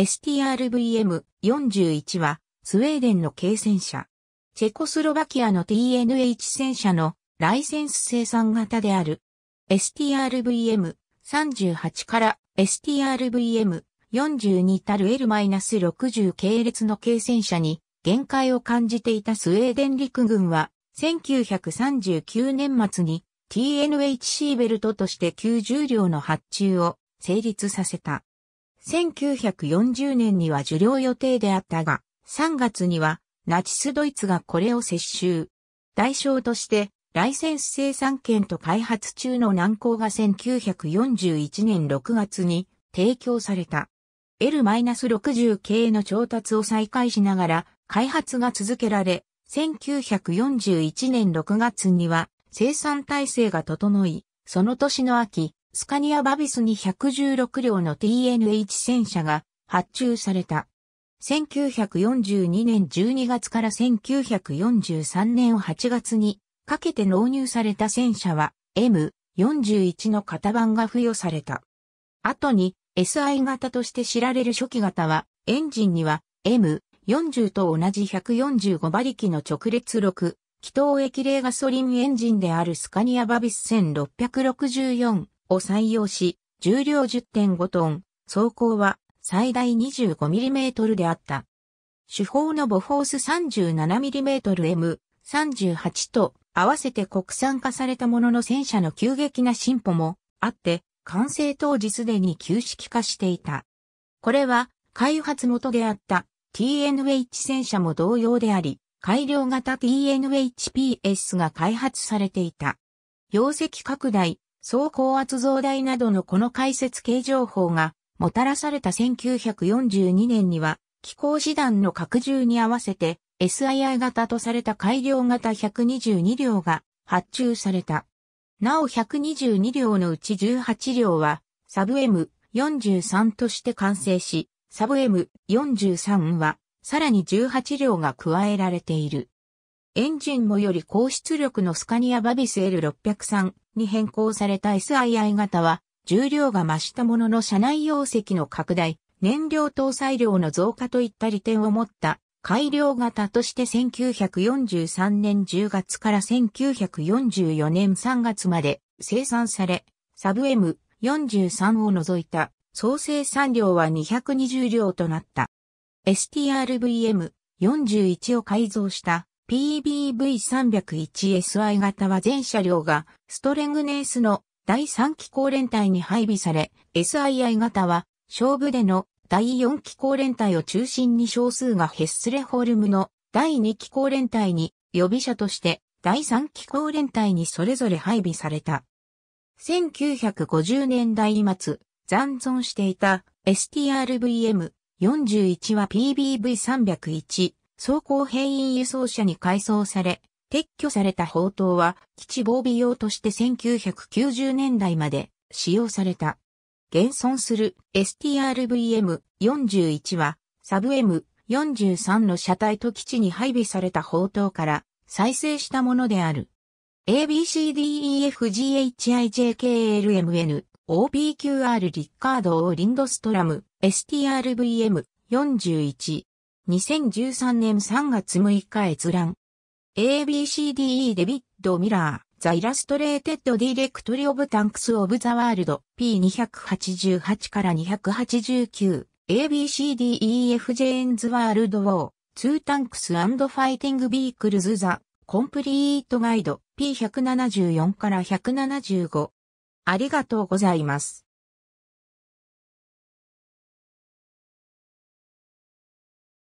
STRVM41 はスウェーデンの軽戦車。チェコスロバキアの TNH 戦車のライセンス生産型である。STRVM38 から STRVM42 たる L-60 系列の軽戦車に限界を感じていたスウェーデン陸軍は1939年末に TNH シーベルトとして90両の発注を成立させた。1940年には受領予定であったが、3月にはナチスドイツがこれを接収。代償として、ライセンス生産権と開発中の難航が1941年6月に提供された。L-60 系の調達を再開しながら開発が続けられ、1941年6月には生産体制が整い、その年の秋、スカニア・バビスに116両の TNH 戦車が発注された。1942年12月から1943年8月にかけて納入された戦車は M41 の型番が付与された。後に SI 型として知られる初期型はエンジンには M40 と同じ145馬力の直列6気筒液冷ガソリンエンジンであるスカニアバビス1664を採用し、重量10.5トン、走行は最大 25mm であった。主砲のボフォース 37mmM38 と合わせて国産化されたものの戦車の急激な進歩もあって、完成当時すでに旧式化していた。これは開発元であった TNH 戦車も同様であり、改良型 TNHPS が開発されていた。容積拡大、総高圧増大などのこの解説形情報がもたらされた1942年には気候師団の拡充に合わせて SII 型とされた改良型122両が発注された。なお122両のうち18両はサブ M43 として完成し、サブ M43 はさらに18両が加えられている。エンジンもより高出力のスカニアバビス L603 に変更された SII 型は、重量が増したものの車内容積の拡大、燃料搭載量の増加といった利点を持った改良型として1943年10月から1944年3月まで生産され、サブ M43 を除いた総生産量は220両となった。STRVM41 を改造した PBV301SI 型は全車両がストレングネースの第3機構連隊に配備され、SII 型は勝負での第4機構連隊を中心に少数がヘッスレホルムの第2機構連隊に予備車として第3機構連隊にそれぞれ配備された。1950年代末、残存していた STRVM41 は PBV301 装甲兵員輸送車に改装され、撤去された砲塔は基地防備用として1990年代まで使用された。現存する STRVM41 はサブ M43 の車体と基地に配備された砲塔から再生したものである。ABCDEFGHIJKLMN OPQR リッカード・オー・リンドストラム STRVM41 2013年3月6日閲覧。ABCDE デビッド・ミラー、ザ・イラストレーテッド・ディレクトリ・オブ・タンクス・オブ・ザ・ワールド、P288 から289、ABCDEFJ ーンズ・ワールド・ウォー、ツータンクス・アンド・ファイティング・ビークルズ・ザ・コンプリート・ガイド、P174 から175。ありがとうございます。